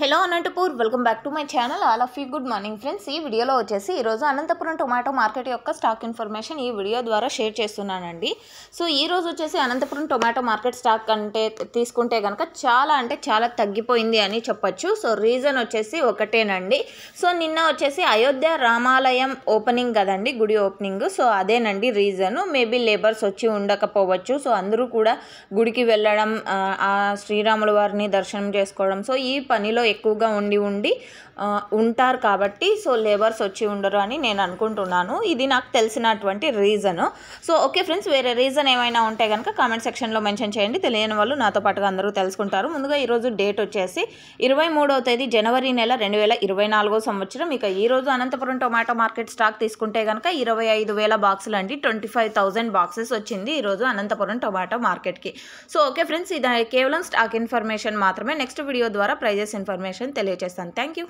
hello Anantapur welcome back to my channel all of you good morning friends ఈ వీడియోలో వచ్చేసి ఈరోజు అనంతపురం టొమాటో మార్కెట్ యొక్క స్టాక్ ఇన్ఫర్మేషన్ ఈ వీడియో ద్వారా షేర్ చేస్తున్నానండి సో ఈ రోజు వచ్చేసి అనంతపురం టొమాటో మార్కెట్ స్టాక్ అంటే తీసుకుంటే కనుక చాలా అంటే చాలా తగ్గిపోయింది అని చెప్పొచ్చు సో రీజన్ వచ్చేసి ఒకటేనండి సో నిన్న వచ్చేసి అయోధ్య రామాలయం ఓపెనింగ్ కదండి గుడి ఓపెనింగ్ సో అదేనండి రీజను మేబీ లేబర్స్ వచ్చి ఉండకపోవచ్చు సో అందరూ కూడా గుడికి వెళ్ళడం శ్రీరాముల వారిని దర్శనం చేసుకోవడం సో ఈ పనిలో ఎక్కువగా ఉండి ఉండి ఉంటారు కాబట్టి సో లేబర్స్ వచ్చి ఉండరు అని నేను అనుకుంటున్నాను ఇది నాకు తెలిసినటువంటి రీజను సో ఓకే ఫ్రెండ్స్ వేరే రీజన్ ఏమైనా ఉంటే కనుక కామెంట్ సెక్షన్లో మెన్షన్ చేయండి తెలియని వాళ్ళు నాతో పాటుగా అందరూ తెలుసుకుంటారు ముందుగా ఈరోజు డేట్ వచ్చేసి ఇరవై తేదీ జనవరి నెల రెండు వేల ఇరవై నాలుగో సంవత్సరం ఇక ఈరోజు అనంతపురం టొమాటో మార్కెట్ స్టాక్ తీసుకుంటే కనుక ఇరవై ఐదు వేల బాక్సులు అండి ట్వంటీ ఫైవ్ థౌజండ్ బాక్సెస్ వచ్చింది ఈరోజు అనంతపురం టొమాటో మార్కెట్కి సో ఓకే ఫ్రెండ్స్ ఇది కేవలం స్టాక్ ఇన్ఫర్మేషన్ మాత్రమే నెక్స్ట్ వీడియో ద్వారా ప్రైజెస్ ఇన్ఫర్మేషన్ ఇన్ఫర్మేషన్ తెలియజేస్తాను థ్యాంక్